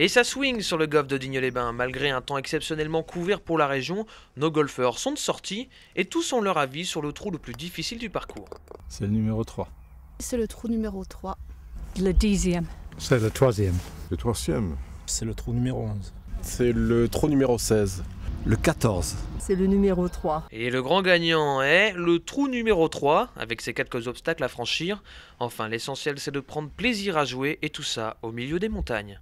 Et ça swing sur le golf de Digne-les-Bains. Malgré un temps exceptionnellement couvert pour la région, nos golfeurs sont de sortie et tous ont leur avis sur le trou le plus difficile du parcours. C'est le numéro 3. C'est le trou numéro 3. Le dixième. C'est le troisième. Le troisième. C'est le trou numéro 11. C'est le trou numéro 16. Le 14. C'est le numéro 3. Et le grand gagnant est le trou numéro 3, avec ses quelques obstacles à franchir. Enfin, l'essentiel, c'est de prendre plaisir à jouer, et tout ça au milieu des montagnes.